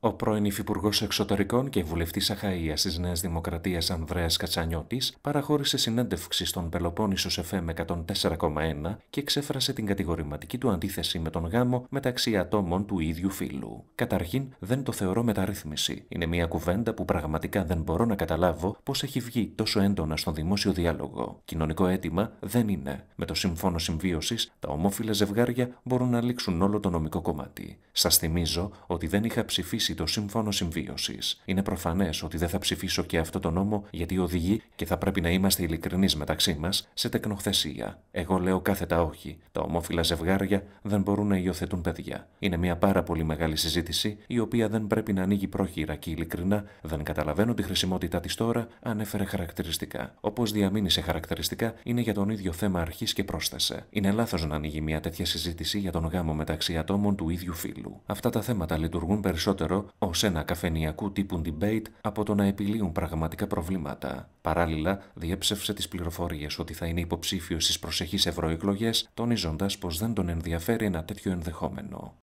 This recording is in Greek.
Ο πρώην Υφυπουργός Εξωτερικών και βουλευτής Αχαία της Νέας Δημοκρατίας Ανδρέας Κατσανιώτης παραχώρησε συνέντευξη στον Πελοπόννησος με 104,1 και εξέφρασε την κατηγορηματική του αντίθεση με τον γάμο μεταξύ ατόμων του ίδιου φύλου. Καταρχήν, δεν το θεωρώ μεταρρύθμιση. Είναι μια κουβέντα που πραγματικά δεν μπορώ να καταλάβω πώς έχει βγει τόσο έντονα στον δημόσιο διάλογο. Κοινωνικό αίτημα δεν είναι. Με το Σύμφωνο Συμβίωσης, τα ομόφυλα ζευγάρια μπορούν να λήξουν όλο το νομικό κομμάτι. Σας θυμίζω ότι δεν είχα ψηφίσει ψηφίσει το Σύμφωνο Συμβίωσης. Είναι προφανές ότι δεν θα ψηφίσω και αυτό το νόμο γιατί οδηγεί και θα πρέπει να είμαστε ειλικρινείς μεταξύ μας σε τεκνοχθεσία. Εγώ λέω κάθετα όχι. Τα ομόφυλα ζευγάρια δεν μπορούν να υιοθετούν παιδιά. Είναι μια πάρα πολύ μεγάλη συζήτηση η οποία δεν πρέπει να ανοίγει πρόχειρα και ειλικρινά δεν καταλαβαίνω τη χρησιμότητά της τώρα, ανέφερε χαρακτηριστικά. Όπως σε χαρακτηριστικά, είναι για τον ίδιο θέμα αρχής και πρόσθεσε. Είναι λάθος να ανοίγει μια τέτοια συζήτηση για τον γάμο μεταξύ ατόμων του ίδιου φύλου. Αυτά τα θέματα λειτουργούν περισσότερο ως ένα καφενιακού τύπου debate από το να επιλύουν πραγματικά προβλήματα. Παράλληλα, διέψευσε τις πληροφορίες ότι θα είναι υποψήφιος στις προσεχείς ευρωεκλογές, τονίζοντας πως δεν τον ενδιαφέρει ένα τέτοιο ενδεχόμενο.